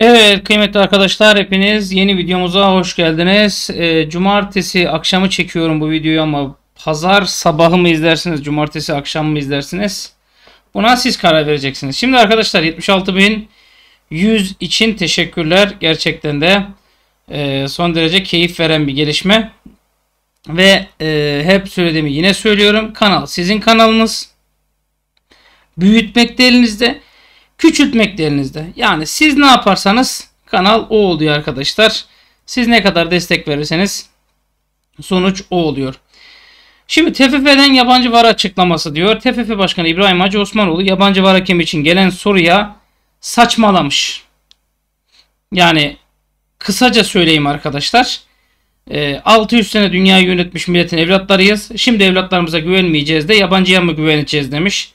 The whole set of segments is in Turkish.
Evet kıymetli arkadaşlar hepiniz yeni videomuza hoş geldiniz. E, cumartesi akşamı çekiyorum bu videoyu ama pazar sabahı mı izlersiniz, cumartesi akşam mı izlersiniz? Buna siz karar vereceksiniz. Şimdi arkadaşlar 76.100 için teşekkürler. Gerçekten de e, son derece keyif veren bir gelişme. Ve e, hep söylediğimi yine söylüyorum. Kanal sizin kanalınız. Büyütmek de elinizde küçültmek de elinizde. Yani siz ne yaparsanız kanal o oluyor arkadaşlar. Siz ne kadar destek verirseniz sonuç o oluyor. Şimdi TFF'den yabancı var açıklaması diyor. TFF Başkanı İbrahim Hacı Osmanoğlu yabancı var hakem için gelen soruya saçmalamış. Yani kısaca söyleyeyim arkadaşlar. 600 ee, sene dünyayı yönetmiş milletin evlatlarıyız. Şimdi evlatlarımıza güvenmeyeceğiz de yabancıya mı güveneceğiz demiş.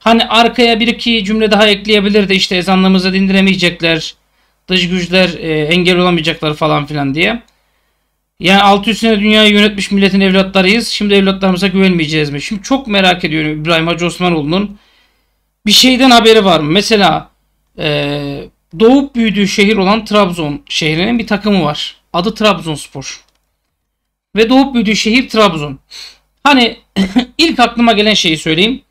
Hani arkaya bir iki cümle daha ekleyebilirdi işte ezanlarımızı dindiremeyecekler. Dış güçler e, engel olamayacaklar falan filan diye. Yani 600 sene dünyayı yönetmiş milletin evlatlarıyız. Şimdi evlatlarımıza güvenmeyeceğiz mi? Şimdi çok merak ediyorum İbrahim Hacı Osmanoğlu'nun bir şeyden haberi var mı? Mesela e, doğup büyüdüğü şehir olan Trabzon şehrinin bir takımı var. Adı Trabzonspor. Ve doğup büyüdüğü şehir Trabzon. Hani ilk aklıma gelen şeyi söyleyeyim.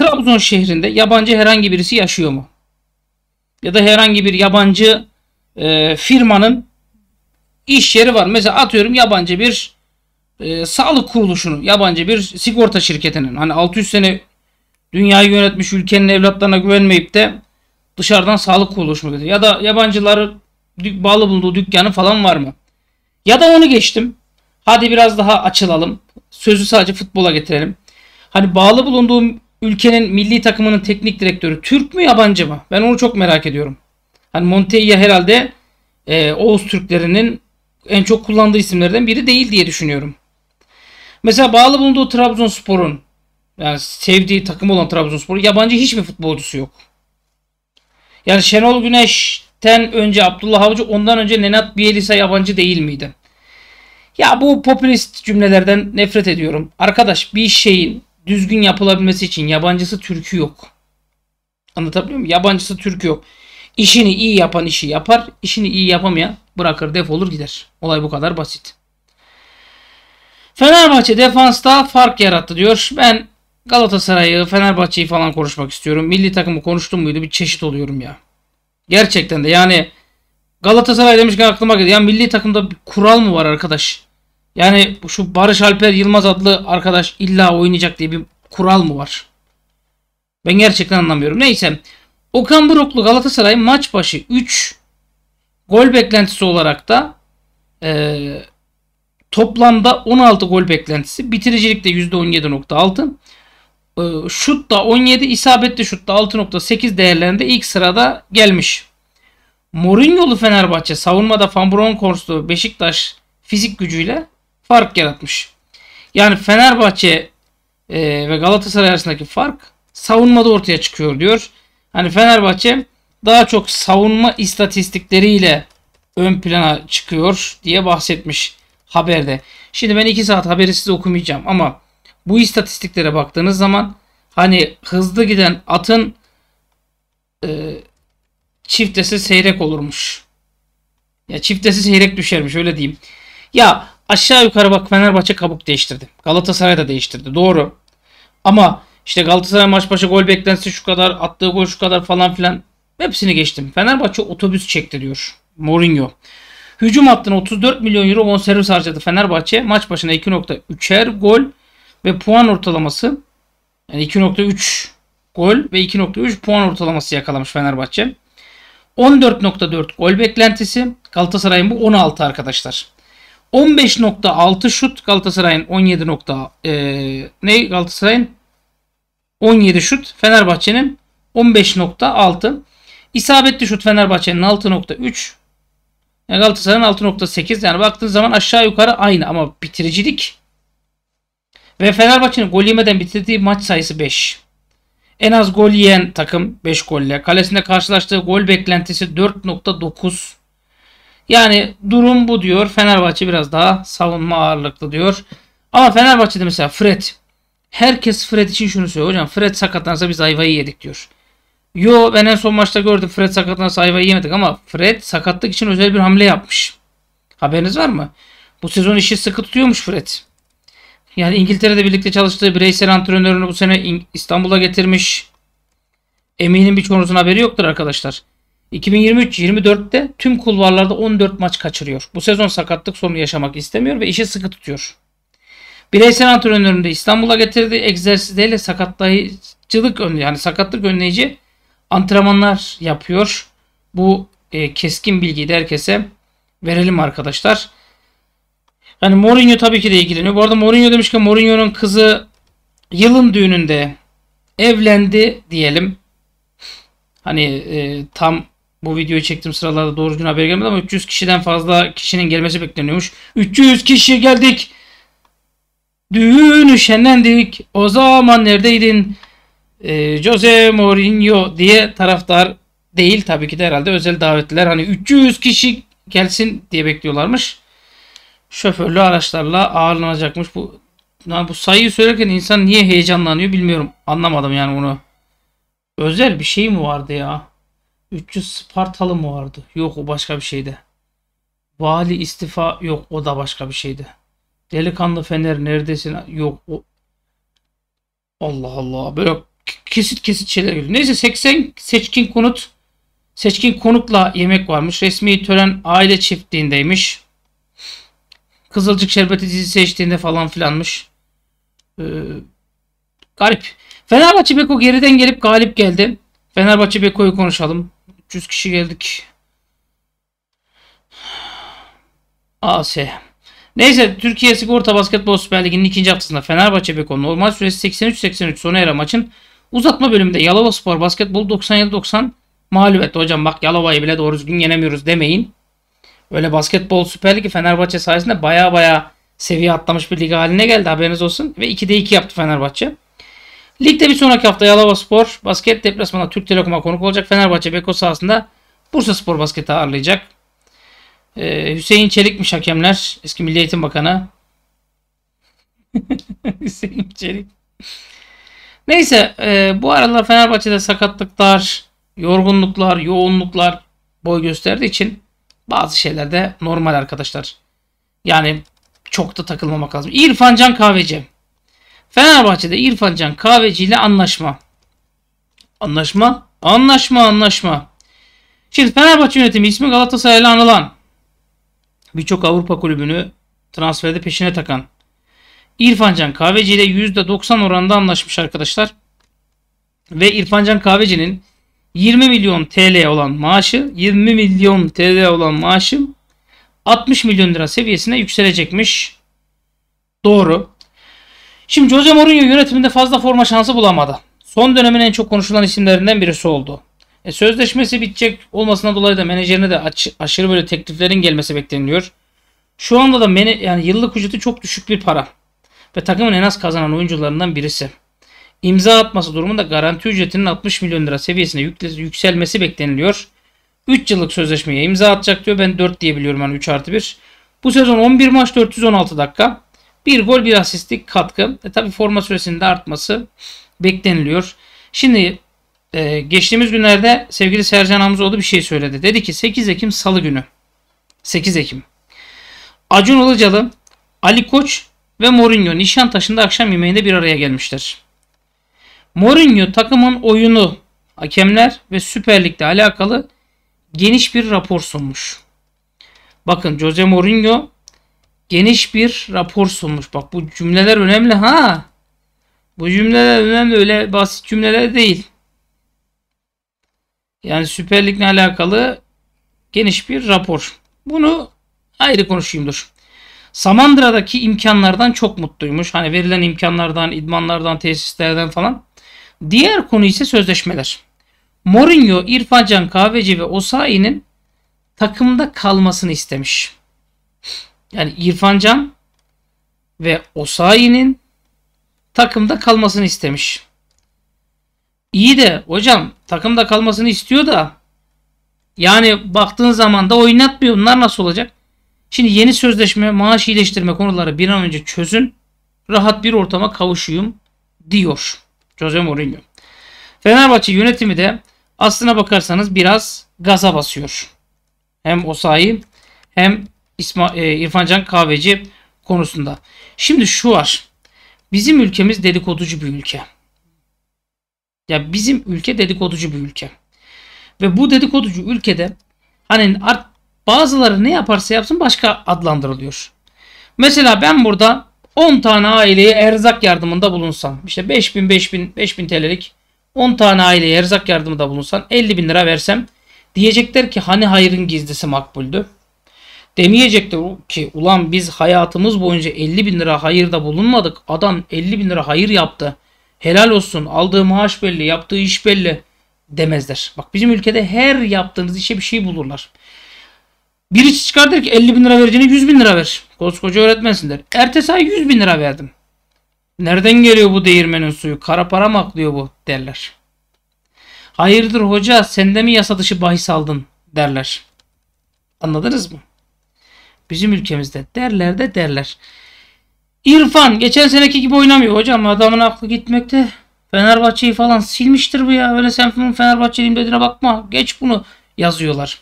Trabzon şehrinde yabancı herhangi birisi yaşıyor mu? Ya da herhangi bir yabancı e, firmanın iş yeri var. Mesela atıyorum yabancı bir e, sağlık kuruluşunun, yabancı bir sigorta şirketinin. Hani 600 sene dünyayı yönetmiş ülkenin evlatlarına güvenmeyip de dışarıdan sağlık kuruluşu mu? Ya da yabancıları bağlı bulunduğu dükkanı falan var mı? Ya da onu geçtim. Hadi biraz daha açılalım. Sözü sadece futbola getirelim. Hani bağlı bulunduğum ülkenin milli takımının teknik direktörü Türk mü yabancı mı? Ben onu çok merak ediyorum. Hani Monteia herhalde e, Oğuz Türklerinin en çok kullandığı isimlerden biri değil diye düşünüyorum. Mesela bağlı bulunduğu Trabzonspor'un yani sevdiği takım olan Trabzonspor'un yabancı hiçbir futbolcusu yok. Yani Şenol Güneş'ten önce Abdullah Avcı ondan önce Nenat Bielisa yabancı değil miydi? Ya bu popülist cümlelerden nefret ediyorum. Arkadaş bir şeyin düzgün yapılabilmesi için yabancısı türkü yok. Anlatabiliyor muyum? Yabancısı türkü yok. İşini iyi yapan işi yapar, işini iyi yapamayan bırakır defolur gider. Olay bu kadar basit. Fenerbahçe defansta fark yarattı diyor. Ben Galatasaray'ı, Fenerbahçe'yi falan konuşmak istiyorum. Milli takımı konuştum muydu bir çeşit oluyorum ya. Gerçekten de yani Galatasaray demişken aklıma geldi. Ya milli takımda bir kural mı var arkadaş? Yani şu Barış Alper Yılmaz adlı arkadaş illa oynayacak diye bir kural mı var? Ben gerçekten anlamıyorum. Neyse. Okan Buruklu Galatasaray maç başı 3 gol beklentisi olarak da e, toplamda 16 gol beklentisi. Bitiricilikte %17.6. E, şut da 17, isabetli şut da 6.8 değerlerinde ilk sırada gelmiş. Mourinho'lu Fenerbahçe savunmada Van Bronckhorst'lu Beşiktaş fizik gücüyle fark yaratmış. Yani Fenerbahçe e, ve Galatasaray arasındaki fark savunmada ortaya çıkıyor diyor. Hani Fenerbahçe daha çok savunma istatistikleriyle ön plana çıkıyor diye bahsetmiş haberde. Şimdi ben 2 saat haberi size okumayacağım ama bu istatistiklere baktığınız zaman hani hızlı giden atın e, çiftesi seyrek olurmuş. Ya çiftesi seyrek düşermiş öyle diyeyim. Ya Aşağı yukarı bak Fenerbahçe kabuk değiştirdi. Galatasaray da değiştirdi. Doğru. Ama işte Galatasaray maç başı gol beklentisi şu kadar, attığı gol şu kadar falan filan. Hepsini geçtim. Fenerbahçe otobüs çekti diyor Mourinho. Hücum hattına 34 milyon euro bonservis harcadı Fenerbahçe. Maç başına 2.3'er gol ve puan ortalaması yani 2.3 gol ve 2.3 puan ortalaması yakalamış Fenerbahçe. 14.4 gol beklentisi. Galatasaray'ın bu 16 arkadaşlar. 15.6 şut Galatasaray'ın 17. e, ne Galatasaray'ın 17 şut Fenerbahçe'nin 15.6 isabetli şut Fenerbahçe'nin 6.3 yani Galatasaray'ın 6.8 yani baktığın zaman aşağı yukarı aynı ama bitiricilik ve Fenerbahçe'nin gol yemeden bitirdiği maç sayısı 5. En az gol yiyen takım 5 golle. Kalesinde karşılaştığı gol beklentisi 4.9. Yani durum bu diyor. Fenerbahçe biraz daha savunma ağırlıklı diyor. Ama Fenerbahçe'de mesela Fred. Herkes Fred için şunu söylüyor. Hocam Fred sakatlansa biz ayvayı yedik diyor. Yo ben en son maçta gördüm Fred sakatlansa ayvayı yemedik ama Fred sakatlık için özel bir hamle yapmış. Haberiniz var mı? Bu sezon işi sıkı tutuyormuş Fred. Yani İngiltere'de birlikte çalıştığı bireysel antrenörünü bu sene İstanbul'a getirmiş. Eminim birçoğunuzun haberi yoktur arkadaşlar. 2023-24'te tüm kulvarlarda 14 maç kaçırıyor. Bu sezon sakatlık sorunu yaşamak istemiyor ve işi sıkı tutuyor. Bireysel antrenörünü de İstanbul'a getirdi. Egzersizleriyle sakatlayıcılık önleyici yani sakatlık önleyici antrenmanlar yapıyor. Bu e, keskin bilgiyi de herkese verelim arkadaşlar. Yani Mourinho tabii ki de ilgileniyor. Bu arada Mourinho demiş ki Mourinho'nun kızı yılın düğününde evlendi diyelim. Hani e, tam bu videoyu çektim sıralarda doğru düzgün haber gelmedi ama 300 kişiden fazla kişinin gelmesi bekleniyormuş. 300 kişi geldik. Düğünü şenlendik. O zaman neredeydin? Ee, Jose Mourinho diye taraftar değil tabii ki de herhalde özel davetliler. Hani 300 kişi gelsin diye bekliyorlarmış. Şoförlü araçlarla ağırlanacakmış. Bu yani bu sayıyı söylerken insan niye heyecanlanıyor bilmiyorum. Anlamadım yani bunu. Özel bir şey mi vardı ya? 300 Spartalı mı vardı? Yok o başka bir şeydi. Vali istifa yok o da başka bir şeydi. Delikanlı Fener neredesin? Yok o Allah Allah böyle kesit kesit şeyler geliyor. Neyse 80 seçkin konut seçkin konukla yemek varmış. Resmi tören aile çiftliğindeymiş. Kızılcık Şerbeti dizi seçtiğinde falan filanmış. Ee, garip. Fenerbahçe Beko geriden gelip galip geldi. Fenerbahçe Beko'yu konuşalım. 300 kişi geldik. AS. Neyse Türkiye Sigorta Basketbol Süper Ligi'nin ikinci haftasında Fenerbahçe Beko normal süresi 83-83 sona eren maçın uzatma bölümünde Yalova Spor Basketbol 97-90 mağlup etti. Hocam bak Yalova'yı bile doğru düzgün yenemiyoruz demeyin. Öyle basketbol Süper Ligi Fenerbahçe sayesinde baya baya seviye atlamış bir lig haline geldi haberiniz olsun. Ve 2'de 2 yaptı Fenerbahçe. Ligde bir sonraki hafta Yalova Spor basket deplasmanda Türk Telekom'a konuk olacak. Fenerbahçe Beko sahasında Bursa Spor basketi ağırlayacak. Ee, Hüseyin Çelik'miş hakemler. Eski Milli Eğitim Bakanı. Hüseyin Çelik. Neyse e, bu aralar Fenerbahçe'de sakatlıklar, yorgunluklar, yoğunluklar boy gösterdiği için bazı şeyler de normal arkadaşlar. Yani çok da takılmamak lazım. İrfan Can Kahveci. Fenerbahçe'de İrfan Can Kahveci ile anlaşma. Anlaşma? Anlaşma anlaşma. Şimdi Fenerbahçe yönetimi ismi Galatasaray ile anılan birçok Avrupa kulübünü transferde peşine takan İrfan Can Kahveci ile %90 oranında anlaşmış arkadaşlar. Ve İrfan Can Kahveci'nin 20 milyon TL olan maaşı 20 milyon TL olan maaşı 60 milyon lira seviyesine yükselecekmiş. Doğru. Şimdi Jose Mourinho yönetiminde fazla forma şansı bulamadı. Son dönemin en çok konuşulan isimlerinden birisi oldu. E, sözleşmesi bitecek olmasına dolayı da menajerine de aç, aşırı böyle tekliflerin gelmesi bekleniyor. Şu anda da mene, yani yıllık ücreti çok düşük bir para ve takımın en az kazanan oyuncularından birisi. İmza atması durumunda garanti ücretinin 60 milyon lira seviyesine yükselmesi bekleniliyor. 3 yıllık sözleşmeye imza atacak diyor. Ben 4 diyebiliyorum hani 3 artı 1. Bu sezon 11 maç 416 dakika. Bir gol bir asistlik katkı. E, tabii forma süresinin de artması bekleniliyor. Şimdi e, geçtiğimiz günlerde sevgili Sercan Hamzoğlu bir şey söyledi. Dedi ki 8 Ekim Salı günü. 8 Ekim. Acun Ilıcalı, Ali Koç ve Mourinho Nişantaşı'nda akşam yemeğinde bir araya gelmiştir. Mourinho takımın oyunu, hakemler ve Süper Lig'le alakalı geniş bir rapor sunmuş. Bakın Jose Mourinho geniş bir rapor sunmuş. Bak bu cümleler önemli ha. Bu cümleler önemli öyle basit cümleler değil. Yani Süper Lig'le alakalı geniş bir rapor. Bunu ayrı konuşayım dur. Samandıra'daki imkanlardan çok mutluymuş. Hani verilen imkanlardan, idmanlardan, tesislerden falan. Diğer konu ise sözleşmeler. Mourinho, İrfan Can Kahveci ve Osayi'nin takımda kalmasını istemiş yani İrfan Can ve Osayi'nin takımda kalmasını istemiş. İyi de hocam takımda kalmasını istiyor da yani baktığın zaman da oynatmıyor. Bunlar nasıl olacak? Şimdi yeni sözleşme, maaş iyileştirme konuları bir an önce çözün. Rahat bir ortama kavuşuyum diyor Jose Mourinho. Fenerbahçe yönetimi de aslına bakarsanız biraz gaza basıyor. Hem Osayi hem İsma, e, İrfan Can Kahveci konusunda. Şimdi şu var. Bizim ülkemiz dedikoducu bir ülke. Ya bizim ülke dedikoducu bir ülke. Ve bu dedikoducu ülkede hani bazıları ne yaparsa yapsın başka adlandırılıyor. Mesela ben burada 10 tane aileye erzak yardımında bulunsam. işte 5000 5000 5000 TL'lik 10 tane aileye erzak yardımında bulunsan 50 bin lira versem diyecekler ki hani hayırın gizlisi makbuldü. Demeyecektir ki ulan biz hayatımız boyunca 50 bin lira hayırda bulunmadık. Adam 50 bin lira hayır yaptı. Helal olsun aldığı maaş belli yaptığı iş belli demezler. Bak bizim ülkede her yaptığınız işe bir şey bulurlar. Birisi çıkar der ki 50 bin lira vereceğine 100 bin lira ver. Koskoca öğretmensin der. Ertesi ay 100 bin lira verdim. Nereden geliyor bu değirmenin suyu? Kara para mı aklıyor bu derler. Hayırdır hoca sende mi yasa dışı bahis aldın derler. Anladınız mı? Bizim ülkemizde derler de derler. İrfan geçen seneki gibi oynamıyor hocam. Adamın aklı gitmekte. Fenerbahçe'yi falan silmiştir bu ya. Öyle sen Fenerbahçeliyim dediğine bakma. Geç bunu yazıyorlar.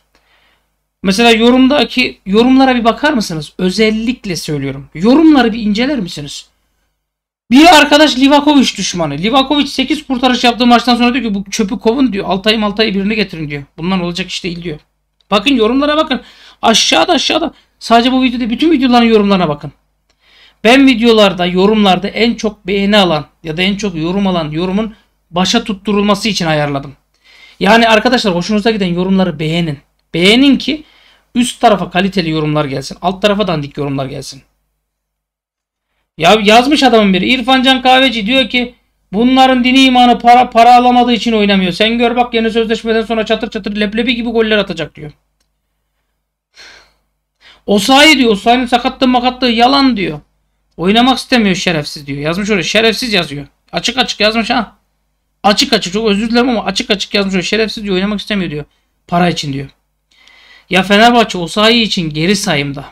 Mesela yorumdaki yorumlara bir bakar mısınız? Özellikle söylüyorum. Yorumları bir inceler misiniz? Bir arkadaş Livakovic düşmanı. Livakovic 8 kurtarış yaptığı maçtan sonra diyor ki bu çöpü kovun diyor. Altay'ım Altay'ı birini getirin diyor. Bundan olacak iş değil diyor. Bakın yorumlara bakın. Aşağıda aşağıda. Sadece bu videoda bütün videoların yorumlarına bakın. Ben videolarda, yorumlarda en çok beğeni alan ya da en çok yorum alan yorumun başa tutturulması için ayarladım. Yani arkadaşlar hoşunuza giden yorumları beğenin. Beğenin ki üst tarafa kaliteli yorumlar gelsin. Alt tarafa dandik yorumlar gelsin. Ya yazmış adamın biri. İrfancan Kahveci diyor ki bunların dini imanı para para alamadığı için oynamıyor. Sen gör bak yeni sözleşmeden sonra çatır çatır leblebi gibi goller atacak diyor. O sahi diyor. O sahinin sakatlığı makatlığı yalan diyor. Oynamak istemiyor şerefsiz diyor. Yazmış oraya şerefsiz yazıyor. Açık açık yazmış ha. Açık açık çok özür dilerim ama açık açık yazmış oraya şerefsiz diyor. Oynamak istemiyor diyor. Para için diyor. Ya Fenerbahçe o sahi için geri sayımda.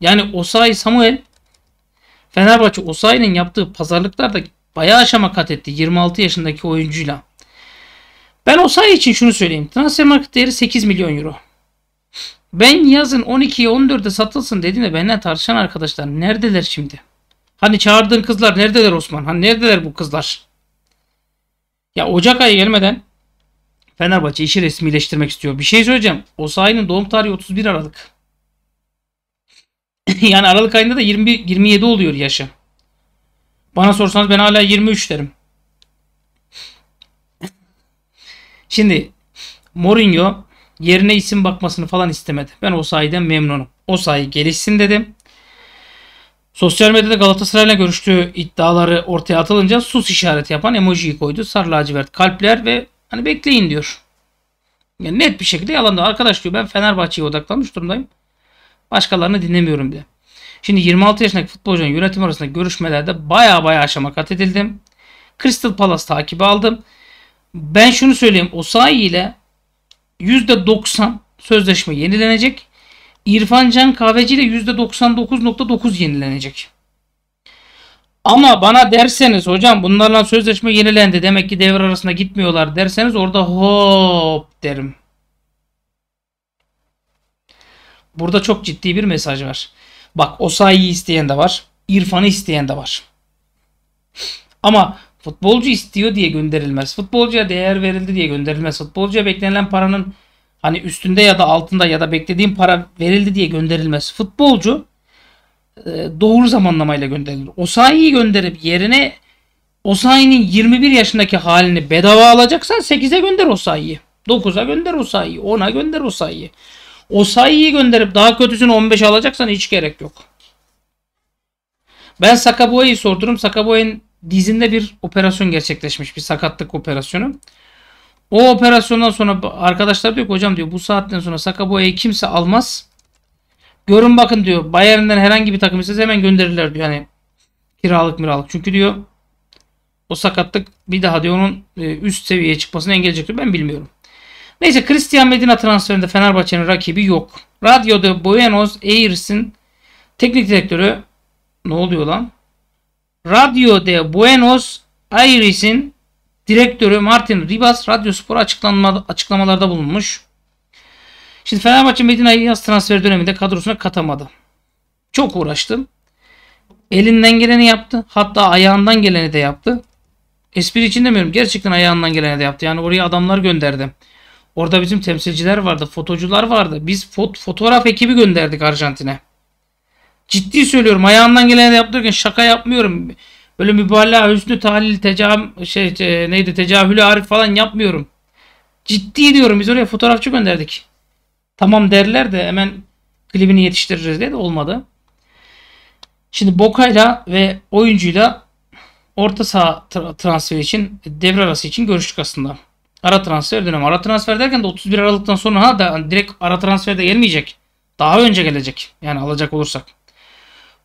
Yani Osayi Samuel Fenerbahçe Osayi'nin yaptığı pazarlıklarda bayağı aşama kat etti 26 yaşındaki oyuncuyla. Ben Osayi için şunu söyleyeyim. Transfer market değeri 8 milyon euro. Ben yazın 12'ye 14'e satılsın dediğinde benden tartışan arkadaşlar neredeler şimdi? Hani çağırdığın kızlar neredeler Osman? Hani neredeler bu kızlar? Ya Ocak ayı gelmeden Fenerbahçe işi resmileştirmek istiyor. Bir şey söyleyeceğim. O sahi'nin doğum tarihi 31 Aralık. yani Aralık ayında da 20, 27 oluyor yaşı. Bana sorsanız ben hala 23 derim. Şimdi Mourinho Yerine isim bakmasını falan istemedi. Ben o sayeden memnunum. O sayı gelişsin dedim. Sosyal medyada Galatasaray'la görüştüğü iddiaları ortaya atılınca sus işareti yapan emojiyi koydu. Sarı lacivert kalpler ve hani bekleyin diyor. Yani net bir şekilde yalandı. Arkadaş diyor ben Fenerbahçe'ye odaklanmış durumdayım. Başkalarını dinlemiyorum bile. Şimdi 26 yaşındaki futbolcunun yönetim arasında görüşmelerde baya baya aşama kat edildim. Crystal Palace takibi aldım. Ben şunu söyleyeyim. Osayi ile %90 sözleşme yenilenecek. İrfan Can Kahveci ile %99.9 yenilenecek. Ama bana derseniz hocam bunlarla sözleşme yenilendi demek ki devre arasında gitmiyorlar derseniz orada hop derim. Burada çok ciddi bir mesaj var. Bak Osayi'yi isteyen de var. İrfan'ı isteyen de var. Ama Futbolcu istiyor diye gönderilmez. Futbolcuya değer verildi diye gönderilmez. Futbolcuya beklenilen paranın hani üstünde ya da altında ya da beklediğin para verildi diye gönderilmez. Futbolcu e, doğru zamanlamayla gönderilir. Osayi'yi gönderip yerine Osayi'nin 21 yaşındaki halini bedava alacaksan 8'e gönder Osayi'yi. 9'a gönder Osayi'yi. 10'a gönder Osayi'yi. Osayi'yi gönderip daha kötüsünü 15 alacaksan hiç gerek yok. Ben Sakaboya'yı sordurum Sakaboya'nın dizinde bir operasyon gerçekleşmiş. Bir sakatlık operasyonu. O operasyondan sonra arkadaşlar diyor ki hocam diyor bu saatten sonra Sakaboya'yı kimse almaz. Görün bakın diyor Bayern'den herhangi bir takım size hemen gönderirler diyor. Hani kiralık miralık. Çünkü diyor o sakatlık bir daha diyor onun e, üst seviyeye çıkmasını engelleyecek diyor. Ben bilmiyorum. Neyse Christian Medina transferinde Fenerbahçe'nin rakibi yok. Radyoda de Buenos Aires'in teknik direktörü ne oluyor lan? Radyo de Buenos Aires'in direktörü Martin Ribas Radyo Spor açıklamalarda bulunmuş. Şimdi Fenerbahçe Medina'yı yaz transfer döneminde kadrosuna katamadı. Çok uğraştım. Elinden geleni yaptı. Hatta ayağından geleni de yaptı. Espri için demiyorum. Gerçekten ayağından geleni de yaptı. Yani oraya adamlar gönderdi. Orada bizim temsilciler vardı. Fotocular vardı. Biz fot fotoğraf ekibi gönderdik Arjantin'e. Ciddi söylüyorum. Ayağından geleni yaptırırken şaka yapmıyorum. Böyle mübalağa, hüsnü tahlil, tecavüm, şey, şey neydi tecavülü arif falan yapmıyorum. Ciddi diyorum. Biz oraya fotoğrafçı gönderdik. Tamam derler de hemen klibini yetiştiririz diye de olmadı. Şimdi Boka'yla ve oyuncuyla orta saha tra transferi için devre arası için görüştük aslında. Ara transfer dönemi. Ara transfer derken de 31 Aralık'tan sonra ha da direkt ara transferde gelmeyecek. Daha önce gelecek. Yani alacak olursak.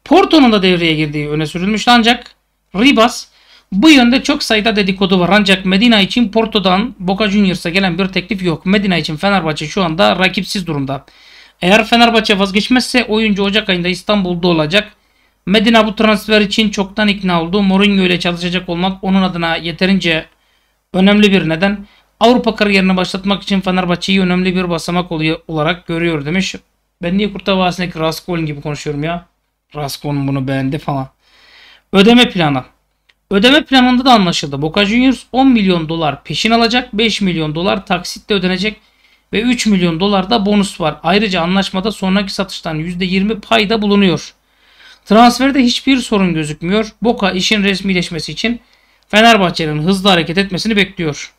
Porto'nun da devreye girdiği öne sürülmüştü ancak Ribas bu yönde çok sayıda dedikodu var. Ancak Medina için Porto'dan Boca Juniors'a gelen bir teklif yok. Medina için Fenerbahçe şu anda rakipsiz durumda. Eğer Fenerbahçe vazgeçmezse oyuncu Ocak ayında İstanbul'da olacak. Medina bu transfer için çoktan ikna oldu. Mourinho ile çalışacak olmak onun adına yeterince önemli bir neden. Avrupa kariyerini başlatmak için Fenerbahçe'yi önemli bir basamak olarak görüyor demiş. Ben niye Kurtavası'ndaki Raskolin gibi konuşuyorum ya? Raskon bunu beğendi falan. Ödeme planı. Ödeme planında da anlaşıldı. Boca Juniors 10 milyon dolar peşin alacak, 5 milyon dolar taksitle ödenecek ve 3 milyon dolar da bonus var. Ayrıca anlaşmada sonraki satıştan %20 pay da bulunuyor. Transferde hiçbir sorun gözükmüyor. Boca işin resmileşmesi için Fenerbahçe'nin hızlı hareket etmesini bekliyor.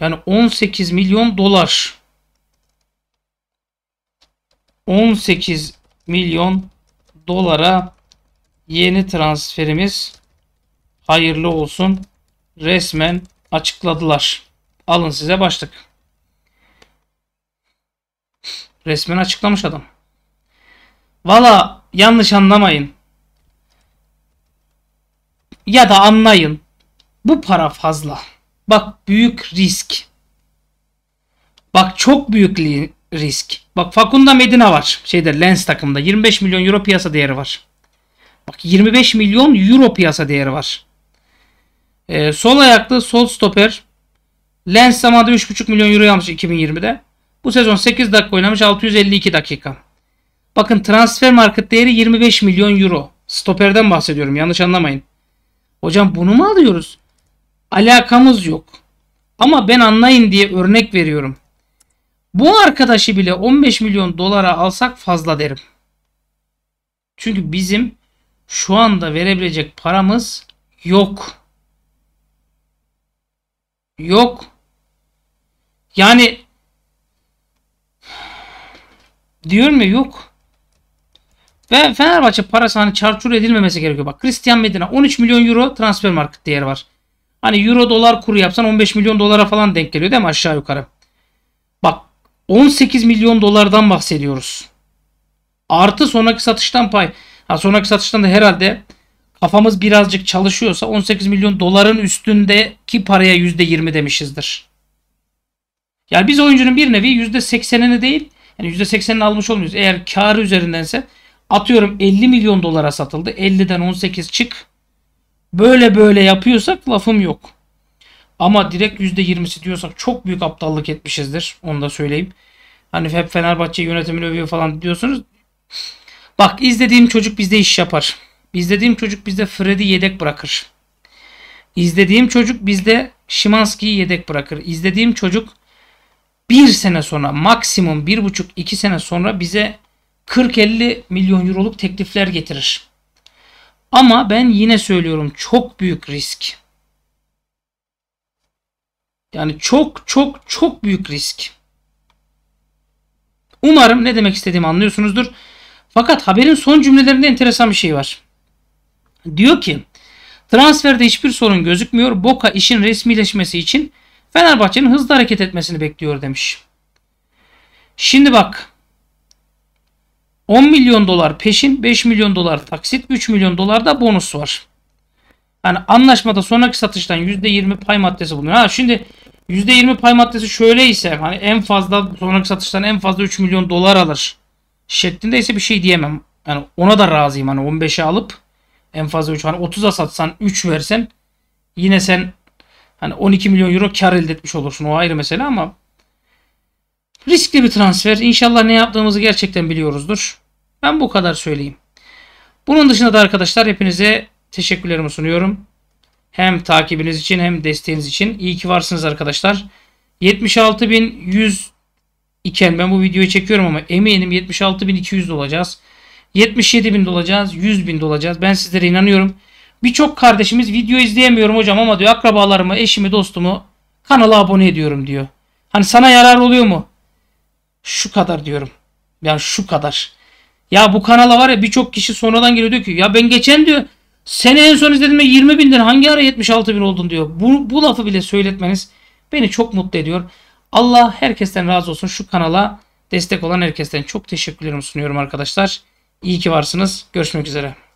Yani 18 milyon dolar. 18 milyon dolara yeni transferimiz hayırlı olsun resmen açıkladılar. Alın size başlık. Resmen açıklamış adam. Valla yanlış anlamayın. Ya da anlayın. Bu para fazla. Bak büyük risk. Bak çok büyük risk. Bak Facunda Medina var. Şeyde Lens takımında 25 milyon euro piyasa değeri var. Bak 25 milyon euro piyasa değeri var. Ee, sol ayaklı sol stoper. Lens zamanında 3,5 milyon euro almış 2020'de. Bu sezon 8 dakika oynamış 652 dakika. Bakın transfer market değeri 25 milyon euro. Stoperden bahsediyorum yanlış anlamayın. Hocam bunu mu alıyoruz? Alakamız yok. Ama ben anlayın diye örnek veriyorum. Bu arkadaşı bile 15 milyon dolara alsak fazla derim. Çünkü bizim şu anda verebilecek paramız yok. Yok. Yani diyorum ya yok. Ve Fenerbahçe parası hani çarçur edilmemesi gerekiyor. Bak Christian Medina 13 milyon euro transfer market değeri var. Hani euro dolar kuru yapsan 15 milyon dolara falan denk geliyor değil mi aşağı yukarı? Bak 18 milyon dolardan bahsediyoruz. Artı sonraki satıştan pay. Ha, sonraki satıştan da herhalde kafamız birazcık çalışıyorsa 18 milyon doların üstündeki paraya %20 demişizdir. Yani biz oyuncunun bir nevi %80'ini değil yani %80'ini almış olmuyoruz. Eğer karı üzerindense atıyorum 50 milyon dolara satıldı. 50'den 18 çık. Böyle böyle yapıyorsak lafım yok. Ama direkt %20'si diyorsak çok büyük aptallık etmişizdir. Onu da söyleyeyim. Hani hep Fenerbahçe yönetimini övüyor falan diyorsunuz. Bak izlediğim çocuk bizde iş yapar. İzlediğim çocuk bizde Freddy yedek bırakır. İzlediğim çocuk bizde Şimanski'yi yedek bırakır. İzlediğim çocuk bir sene sonra maksimum bir buçuk iki sene sonra bize 40-50 milyon euroluk teklifler getirir. Ama ben yine söylüyorum çok büyük risk. Yani çok çok çok büyük risk. Umarım ne demek istediğimi anlıyorsunuzdur. Fakat haberin son cümlelerinde enteresan bir şey var. Diyor ki transferde hiçbir sorun gözükmüyor. Boka işin resmileşmesi için Fenerbahçe'nin hızlı hareket etmesini bekliyor demiş. Şimdi bak 10 milyon dolar peşin, 5 milyon dolar taksit, 3 milyon dolar da bonus var. Yani anlaşmada sonraki satıştan %20 pay maddesi bulunuyor. Ha şimdi %20 pay maddesi şöyle ise hani en fazla sonraki satıştan en fazla 3 milyon dolar alır şeklinde ise bir şey diyemem. Yani ona da razıyım hani 15'e alıp en fazla 3 hani 30'a satsan 3 versen yine sen hani 12 milyon euro kar elde etmiş olursun o ayrı mesele ama riskli bir transfer. İnşallah ne yaptığımızı gerçekten biliyoruzdur. Ben bu kadar söyleyeyim. Bunun dışında da arkadaşlar hepinize teşekkürlerimi sunuyorum. Hem takibiniz için hem desteğiniz için. İyi ki varsınız arkadaşlar. 76.100 iken ben bu videoyu çekiyorum ama eminim 76.200 olacağız. 77.000 olacağız. 100.000 olacağız. Ben sizlere inanıyorum. Birçok kardeşimiz video izleyemiyorum hocam ama diyor akrabalarımı, eşimi, dostumu kanala abone ediyorum diyor. Hani sana yarar oluyor mu? Şu kadar diyorum. Yani şu kadar. Ya bu kanala var ya birçok kişi sonradan geliyor diyor ki ya ben geçen diyor seni en son izlediğimde 20 binden hangi ara 76 bin oldun diyor. Bu, bu lafı bile söyletmeniz beni çok mutlu ediyor. Allah herkesten razı olsun. Şu kanala destek olan herkesten çok teşekkürlerimi sunuyorum arkadaşlar. İyi ki varsınız. Görüşmek üzere.